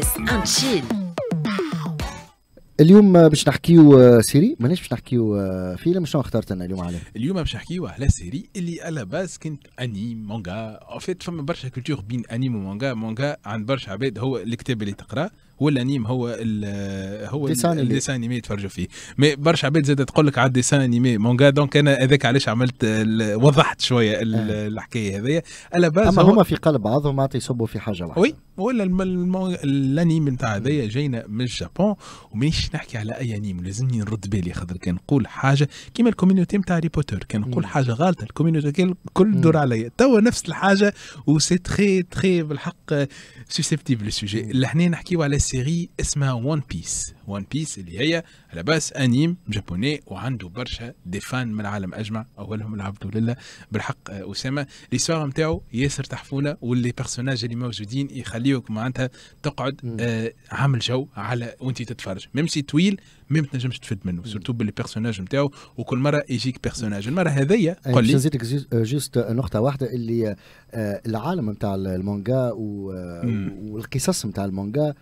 ستريس اند شيل اليوم باش نحكيو آه، سيري مانيش باش نحكيو آه، فيلم شنو اخترت انا اليوم عليه اليوم باش نحكيو على سيري اللي على باس كنت انيم مانجا اون فيت فما برشا كولتور بين انيم ومانجا مانجا عند برشا عباد هو الكتاب اللي تقراه هو الانيم هو الـ هو الديسان انيمي يتفرجوا فيه مي برشا عباد زاد تقول لك على الديسان انيمي مونغا دونك انا هذاك علاش عملت وضحت شويه آه. الحكايه هذيا على باس اما هما في قلب بعضهم معناتها يصبوا في حاجه واحده وي ولا الانيم نتاع هذايا جاينا من الجابون ومانيش نحكي على اي انيم لازمني نرد بالي خاطر كان نقول حاجه كيما الكوميونيتي نتاع هاري بوتر كان نقول حاجه غلطه الكوميونيتي الكل دور عليا توا نفس الحاجه وسي تخي تخي بالحق سوسيبتيبل السوجي لهنا نحكيو على سيري اسمها ون بيس ون بيس اللي هي على باس انيم جابوني وعنده برشا ديفان من العالم اجمع اولهم العبد لله بالحق آه، اسامه سوار نتاعو ياسر تحفونه واللي بيرسوناج اللي موجودين يخليوك معناتها تقعد آه عامل جو على وانت تتفرج ميم سي طويل ميم تنجمش تفد منه سورتو باللي بيرسوناج نتاعو وكل مره يجيك بيرسوناج المره هذيا قول لي نزيدك جوست آه، آه، نقطه واحده اللي العالم نتاع المانجا والقصص نتاع المانجا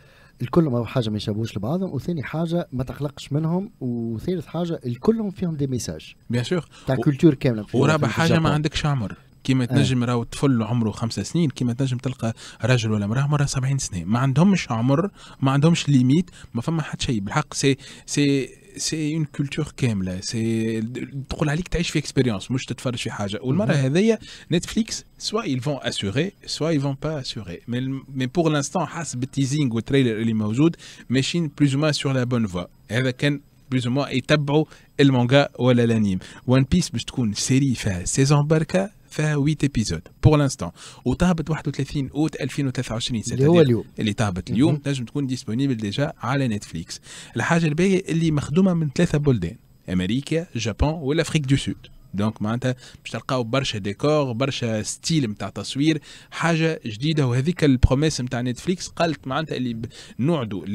الكل حاجه ما يشابهوش لبعضهم وثاني حاجه ما تقلقش منهم وثالث حاجه الكلهم فيهم دي ميساج بيان سور تاع كولتور كامله ورابع حاجه ما عندكش عمر كيما آه. تنجم آه. راهو طفل عمره خمسة سنين كيما تنجم تلقى راجل ولا امراه مرة سبعين سنه ما عندهمش عمر ما عندهمش ليميت ما فما حد شيء بالحق سي سي C'est une culture qui aime là. C'est. Pour la Lique, tu as expérience l'expérience. Je te fais des choses. Ou le mariage, Netflix. Soit ils vont assurer, soit ils ne vont pas assurer. Mais pour l'instant, ce teasing ou trailer est mauvais. machine plus ou moins sur la bonne voie. un plus ou moins. et tabou le manga ou l'anime. One Piece, c'est une série qui saison fait ses فيها 8 ايبيزود بور لانستون وتهبط 31 اوت 2023 اللي هو اليوم اللي تهبط اليوم تنجم تكون ديسبونيبل ديجا على نتفليكس الحاجه الباهيه اللي مخدومه من ثلاثه بلدان امريكا جابون والافريك دو سود دونك معناتها باش تلقاو برشا ديكور برشا ستيل نتاع تصوير حاجه جديده وهذيك البروميس نتاع نتفليكس قالت معناتها اللي نوعدوا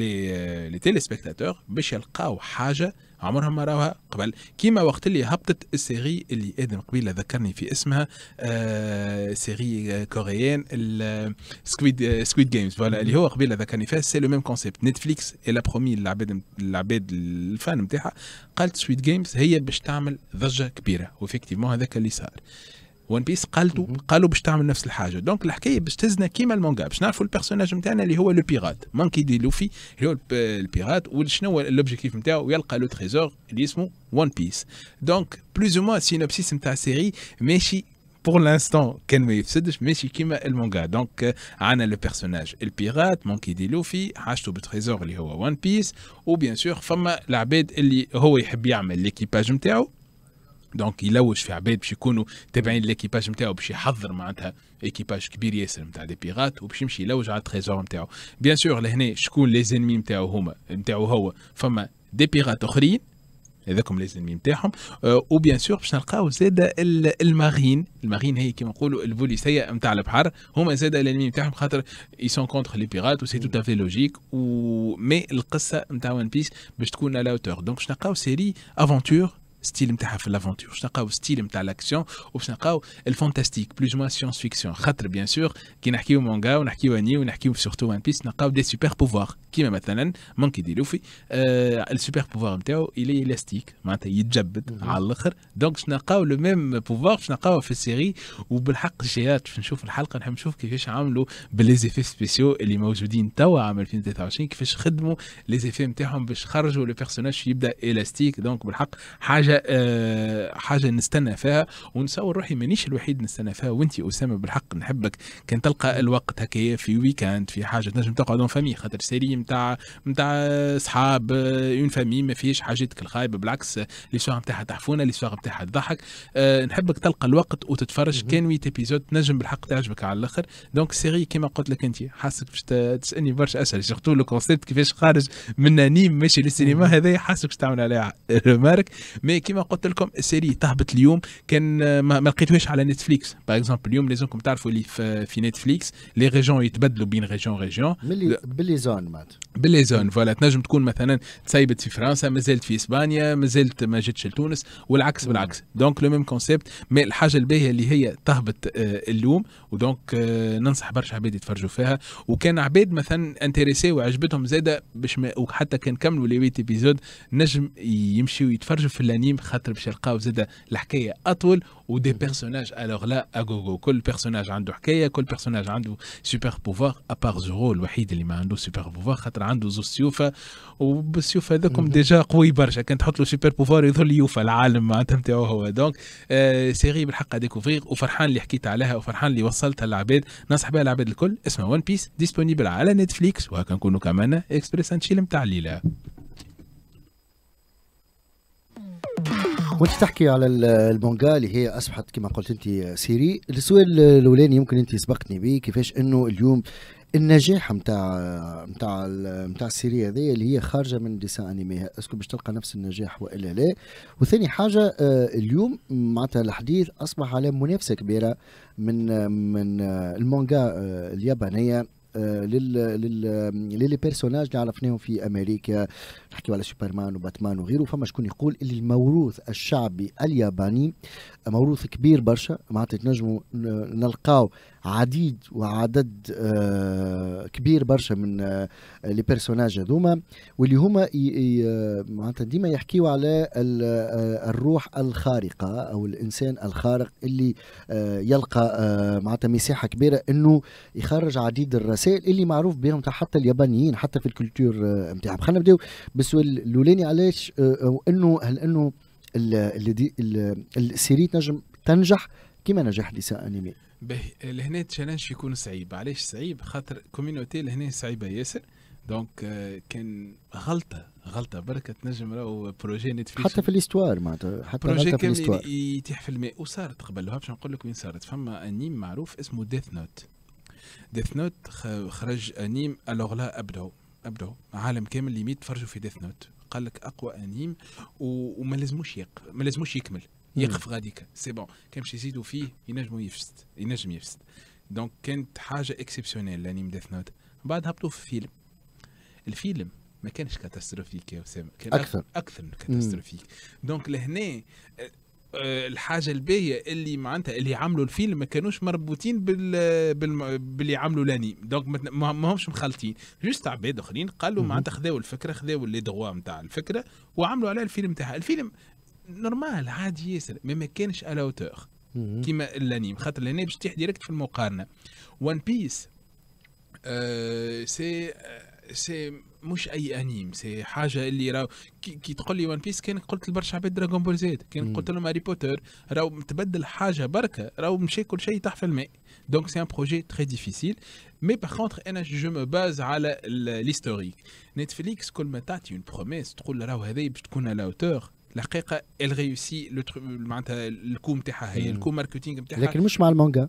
لي تيلي سبيكتاتور باش يلقاو حاجه عمرهم ما راوها قبل كيما وقت اللي هبطت السيري اللي ادم قبيله ذكرني في اسمها آه سيري كوريان سكويد سكويد جيمز فوالا اللي هو قبيله ذكرني فيها سي لو ميم كونسيبت نتفليكس لا برومي العباد العباد الفان نتاعها قالت سكويد جيمز هي باش تعمل ضجه كبيره وفيكتيفمون هذاك اللي صار ون بيس قالتو قالوا باش تعمل نفس الحاجه دونك الحكايه باش تهزنا كيما المونجا باش نعرفوا البيرسوناج نتاعنا اللي هو لو بيرات مانكي دي لوفي اللي هو البيرات وشنو هو الاوبجيكتيف نتاعو يلقى لو تريزور اللي اسمه وان بيس دونك بلوز او موان سينوبسيس نتاع السيري ماشي بور لانستون كان ما يفسدش ماشي كيما المونجا دونك عندنا لو بيرسوناج البيرات مونكي دي لوفي حاجته بتريزور اللي هو وان بيس وبيان سور فما العباد اللي هو يحب يعمل ليكيباج نتاعو دونك يلوج في عباد باش يكونوا تابعين ليكيباج نتاعو باش يحضر معناتها ايكيباج كبير ياسر نتاع دي بيغات وباش يمشي يلوج على التريزور نتاعو بيان سور لهنا شكون لي زينمي نتاعو هما نتاعو هو فما دي بيغات اخرين هذاكم لي زينمي نتاعهم او وبيان سور باش نلقاو زاد المارين المارين هي كيما نقولوا البوليسية نتاع البحر هما زاد الانمي نتاعهم خاطر اي سون كونتر لي بيغات وسي تو افي لوجيك و مي القصه نتاع وان بيس باش تكون على اوتور دونك باش نلقاو سيري افونتور ستيل نتاعها في لافونتور باش نلقاو ستيل نتاع لاكسيون وباش نلقاو الفانتاستيك بلوز موان سيونس فيكسيون خاطر بيان سور كي نحكيو مانغا ونحكيو اني ونحكيو سورتو وان بيس نلقاو دي سوبر بوفوار كيما مثلا مونكي دي لوفي آه السوبر بوفوار نتاعو الي الاستيك معناتها يتجبد على الاخر دونك باش نلقاو لو ميم بوفوار باش نلقاو في السيري وبالحق جيات نشوف الحلقه نحب نشوف كيفاش عملوا بليزيفي سبيسيو اللي موجودين توا عام 2023 كيفاش خدموا ليزيفي نتاعهم باش خرجوا لو بيرسوناج يبدا الاستيك دونك بالحق حاجه آه، حاجه نستنى فيها ونصور روحي مانيش الوحيد نستنى فيها وانت اسامه بالحق نحبك كان تلقى الوقت هكايا في ويكاند في حاجه تنجم تقعد اون فامي خاطر سيري نتاع نتاع صحاب اون آه، فامي ما فيهش حاجتك الخايبه بالعكس ليسواغ نتاعها تحفونه ليسواغ نتاعها تضحك أه نحبك تلقى الوقت وتتفرج كان ويت ابيزود تنجم بالحق تعجبك على الاخر دونك سيري كيما قلت لك انت حاسك باش تسالني برشا اسئله سيرتو لو كونسيبت كيفاش خارج من نيم ماشي للسينما هذا حاسك باش تعمل عليها مارك مي كما إيه، كيما قلت لكم سيري تهبط اليوم كان آه، ما, لقيتوهاش على نتفليكس باغ اكزومبل اليوم لازمكم تعرفوا اللي في, في نتفليكس لي ريجون يتبدلوا بين ريجون ريجون باللي زون مات باللي زون فوالا تنجم تكون مثلا تسيبت في فرنسا مازالت في اسبانيا مازالت ما جاتش لتونس والعكس نعم. بالعكس دونك لو ميم كونسيبت مي الحاجه الباهيه اللي هي تهبط آه، اليوم ودونك آه، ننصح برشا عباد يتفرجوا فيها وكان عباد مثلا انتريسي وعجبتهم زاده باش وحتى كان كملوا لي 8 ايبيزود نجم يمشيوا يتفرجوا في الانيا ميم خاطر باش يلقاو زاده الحكايه اطول ودي بيرسوناج الوغ لا اغوغو كل بيرسوناج عنده حكايه كل بيرسوناج عنده سوبر بوفوار ابار زورو الوحيد اللي ما عنده سوبر بوفوار خاطر عنده زوز سيوفه وبالسيوف هذاكم ديجا قوي برشا كان تحط له سوبر بوفوار يظل يوفا العالم معناتها نتاعو هو دونك آه سيري بالحق ديكوفرير وفرحان اللي حكيت عليها وفرحان اللي وصلتها للعباد ننصح بها العباد الكل اسمها ون بيس ديسبونيبل على نتفليكس وهكا نكونوا كمان اكسبريس انشيل نتاع الليله وانت تحكي على المانجا اللي هي اصبحت كما قلت انت سيري السؤال الاولاني يمكن انت سبقتني به كيفاش انه اليوم النجاح نتاع نتاع نتاع السيري هذه اللي هي خارجه من ديسان انيمي اسكو باش تلقى نفس النجاح والا لا وثاني حاجه آه، اليوم معناتها الحديث اصبح على منافسه كبيره من من المانجا آه، اليابانيه آه، لل لل للي بيرسوناج اللي عرفناهم في امريكا نحكيو على سوبرمان وباتمان وغيره فما شكون يقول اللي الموروث الشعبي الياباني موروث كبير برشا معناتها تنجموا نلقاو عديد وعدد آه، كبير برشا من آه، لي بيرسوناج هذوما واللي هما معناتها ديما يحكيوا على آه، الروح الخارقه او الانسان الخارق اللي يلقى معناتها مساحه كبيره انه يخرج عديد الرسائل اللي معروف بهم حتى اليابانيين حتى في الكولتور نتاعهم خلينا نبداو بالسؤال الاولاني علاش انه هل انه السيري تنجم تنجح كيما نجح لساء انيمي باهي لهنا تشالنج يكون صعيب علاش صعيب خاطر كوميونيتي لهنا صعيبه ياسر دونك euh, كان غلطه غلطه بركه تنجم راهو بروجي نتفليكس حتى في الاستوار معناتها حتى بروجي كامل يتيح في الماء وصارت قبل باش نقول لك وين صارت فما انيم معروف اسمه ديث نوت ديث نوت خرج انيم الوغ لا ابدعوا ابدعوا عالم كامل ليميت تفرجوا في ديث نوت قال لك اقوى انيم وما لازموش يق ما لازموش يكمل يقف غاديك سي بون كيمشي يزيدوا فيه ينجموا يفسد ينجم يفسد دونك كانت حاجه اكسبسيونيل لاني ديث نوت بعد هبطوا في فيلم الفيلم ما كانش كاتاستروفيك يا اسامه كان اكثر اكثر من كاتاستروفيك دونك لهنا آه، آه، الحاجه الباهيه اللي معناتها اللي عملوا الفيلم ما كانوش مربوطين بال, باللي عملوا لاني دونك ما, همش مخلطين جوست عباد اخرين قالوا معناتها خذاو الفكره خذاوا لي دغوا نتاع الفكره وعملوا عليها الفيلم نتاعها الفيلم نورمال عادي ياسر ما كانش الاوتور كيما الانيم خاطر الانيم باش تطيح ديريكت في المقارنه وان بيس سي سي مش اي انيم سي حاجه اللي راو كي, تقول لي وان بيس كان قلت لبرشا عباد دراغون بول زيد كان قلت لهم هاري بوتر راو متبدل حاجه بركه راو مشى كل شيء تحت في الماء دونك سي ان بروجي تري ديفيسيل مي باغ كونتر انا جو مو باز على ليستوريك نتفليكس كل ما تعطي اون بروميس تقول راه هذا باش تكون على اوتور الحقيقه الغيوسي معناتها الكوم تاعها هي الكوم ماركتينغ تاعها لكن مش مع المانجا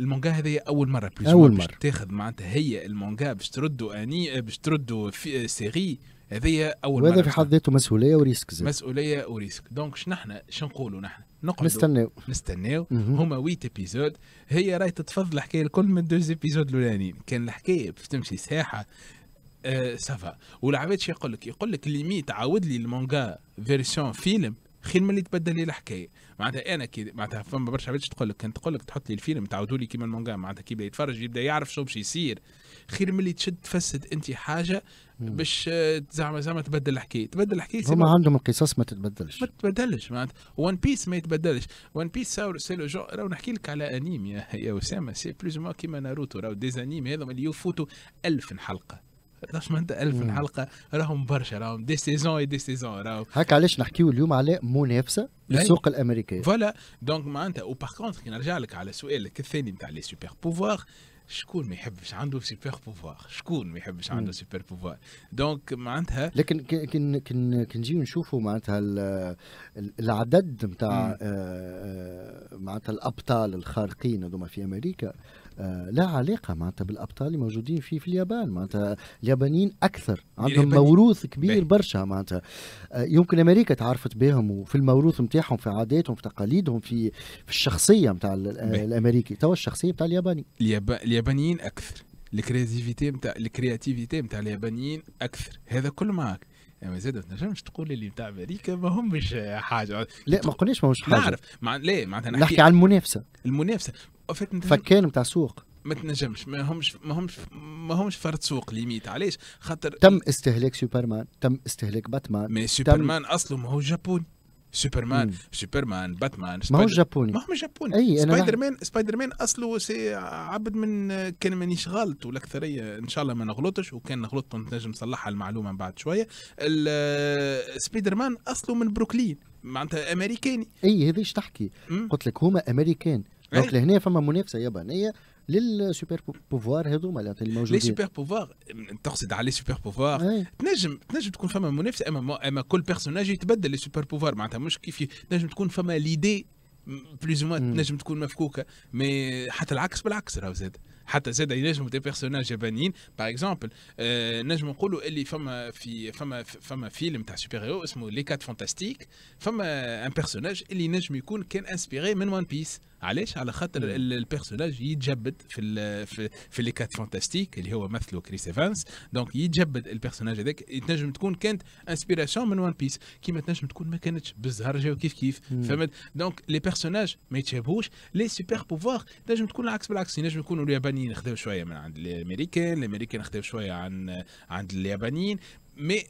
المانجا هذه اول مره اول مره باش تاخذ معناتها هي المانجا باش تردوا اني باش تردوا في سيري آه، هذه اول مره وهذا في حد ذاته مسؤوليه وريسك زي. مسؤوليه وريسك دونك شنحنا نقولوا نحن نقعدوا نستناو نستناو هما ويت ابيزود هي راهي تتفضل الحكايه الكل من دوز ابيزود الاولانيين كان الحكايه باش تمشي ساحه سافا والعباد شي يقول لك يقول لك ليميت عاود لي المانجا فيرسيون فيلم خير من اللي تبدل لي الحكايه معناتها انا كي معناتها فما برشا عباد تقول لك كان تقول لك تحط لي الفيلم تعاودوا لي كيما المانجا معناتها كي يبدا يتفرج يبدا يعرف شو باش يصير خير من اللي تشد تفسد انت حاجه باش آه، زعما زعما تبدل الحكايه تبدل الحكايه هما عندهم القصص ما تتبدلش ما تتبدلش معناتها ون بيس ما يتبدلش ون بيس سي لو جو راهو نحكي لك على انيم يا, يا اسامه سي بلوز موا كيما ناروتو راهو ديزانيم هذوما اللي يفوتوا 1000 حلقه 11 مادة 1000 حلقة راهم برشا راهم دي سيزون دي سيزون راهم هكا علاش نحكيو اليوم على منافسة للسوق الأمريكية فوالا دونك معناتها باغ كونتر كي نرجع لك على سؤالك الثاني نتاع لي سوبر بوفوار شكون ما يحبش عنده سوبر بوفوار شكون ما يحبش عنده سوبر بوفوار دونك معناتها لكن كن كن نجيو نشوفوا معناتها العدد نتاع آه، آه، معناتها الابطال الخارقين هذوما في امريكا آه، لا علاقه معناتها بالابطال اللي موجودين فيه في اليابان معناتها اليابانيين اكثر عندهم موروث كبير برشا معناتها آه، يمكن امريكا تعرفت بهم وفي الموروث نتاعهم في عاداتهم في تقاليدهم في في الشخصيه نتاع آه، الامريكي توا الشخصيه نتاع الياباني الياب... اليابانيين اكثر الكرياتيفيتي نتاع الكرياتيفيتي نتاع اليابانيين اكثر هذا كل معك يعني زاد ما تنجمش تقول اللي نتاع امريكا ما همش حاجه لا ما قلناش ما همش حاجه نعرف مع... ليه معناتها نحكي, نحكي على المنافسه المنافسه فكان نتاع سوق ما تنجمش ما همش ما همش ما همش فرد سوق ليميت علاش خاطر تم استهلاك سوبرمان تم استهلاك باتمان ما سوبرمان تم... اصله هو جابوني سوبرمان سوبرمان باتمان ما هو جابوني ما هو جابوني اي سبايدر مان سبايدر مان اصله سي عبد من كان مانيش غلط والاكثريه ان شاء الله ما نغلطش وكان نغلط نجم نصلحها المعلومه من بعد شويه سبايدر مان اصله من بروكلين معناتها امريكاني اي هذا تحكي قلت لك هما امريكان قلت لهنا فما منافسه يابانيه للسوبر بوفوار هذوما موجودين لي سوبر بوفوار تقصد على لي سوبر بوفوار تنجم تنجم تكون فما منافسه اما اما كل بيرسوناج يتبدل لي سوبر بوفوار معناتها مش كيف تنجم تكون فما ليدي بلوز او تنجم تكون مفكوكه مي حتى العكس بالعكس راهو زاد حتى زاد ينجموا دي بيرسوناج يابانيين باغ اكزومبل آه نجم نقولوا اللي فما في فما فما فيلم تاع سوبر هيرو اسمه لي كات فانتاستيك فما ان بيرسوناج اللي نجم يكون كان انسبيري من وان بيس علاش على خاطر البيرسوناج يتجبد في في, في لي كات فانتاستيك اللي هو مثله كريس ايفانس دونك يتجبد البيرسوناج هذاك تنجم تكون كانت انسبيراسيون من وان بيس كيما تنجم تكون ما كانتش بالزهر جاو كيف كيف فهمت دونك لي بيرسوناج ما يتشابهوش لي سوبر بوفوار تنجم تكون العكس بالعكس ينجم يكونوا اليابانيين خذوا شويه من عند الامريكان الامريكان خذوا شويه عن عند اليابانيين مي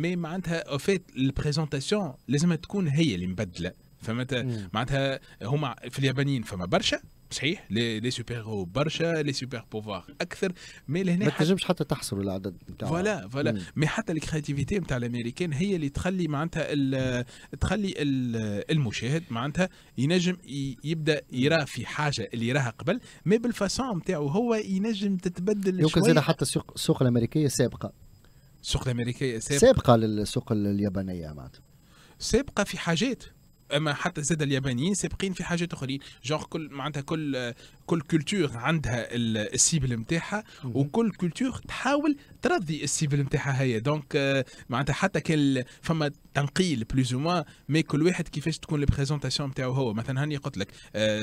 مي معناتها اوفيت البريزونتاسيون لازم تكون هي اللي مبدله فمتى معناتها هما في اليابانيين فما برشا صحيح لي, لي سوبر هو برشا لي سوبر بوفوار اكثر مي لهنا ما تنجمش حتى تحصر العدد نتاع فوالا فوالا مي حتى الكرياتيفيتي نتاع الامريكان هي اللي تخلي معناتها تخلي المشاهد معناتها ينجم يبدا يرى في حاجه اللي يراها قبل مي بالفاسون نتاعو هو ينجم تتبدل يمكن زاد حتى السوق السوق الامريكيه سابقه السوق الامريكيه سابقه سابقه للسوق اليابانيه معناتها سابقه في حاجات اما حتى زاد اليابانيين سابقين في حاجات اخرين جونغ كل معناتها كل آه، كل كولتور عندها السيبل نتاعها وكل كولتور تحاول ترضي السيبل نتاعها هي دونك euh, معناتها حتى كان فما تنقيل بلوز او مي كل واحد كيفاش تكون البريزونتاسيون نتاعو هو مثلا هاني قلت لك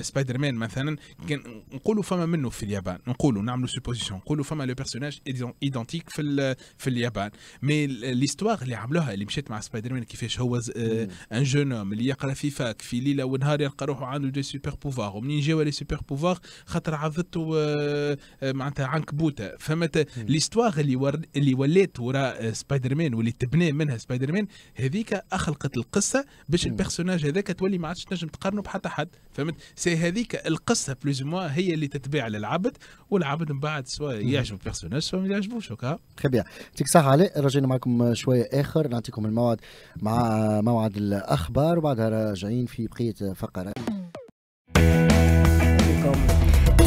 سبايدر آه، مان مثلا كان نقولوا فما منه في اليابان نقولوا نعملوا سوبوزيسيون نقولوا فما لو بيرسوناج ايدونتيك في في اليابان مي ليستواغ اللي عملوها اللي مشيت مع سبايدر مان كيفاش هو ان آه، جون اللي يقرا في فاك في ليله ونهار يلقى روحه عنده دي سوبر بوفار ومنين جاوا لي سوبر بوفار خاطر عضته آه، معناتها عنكبوته فهمت ليستواغ اللي ور... اللي ولات وراء آه، سبايدر مان واللي تبنى منها سبايدر مان هذيك اخلقت القصه باش البيرسوناج هذاك تولي ما عادش تنجم تقارنه بحتى حد فهمت سي هذيك القصه بلوز موا هي اللي تتباع للعبد والعبد من بعد سواء يعجب البيرسوناج سواء ما يعجبوش هكا تري بيان يعطيك صح علي رجعنا معكم شويه اخر نعطيكم الموعد مع موعد الاخبار وبعدها راجعين في بقيه فقرات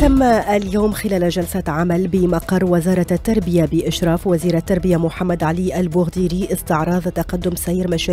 تم اليوم خلال جلسة عمل بمقر وزارة التربية بإشراف وزير التربية محمد علي البوغديري استعراض تقدم سير مشاريع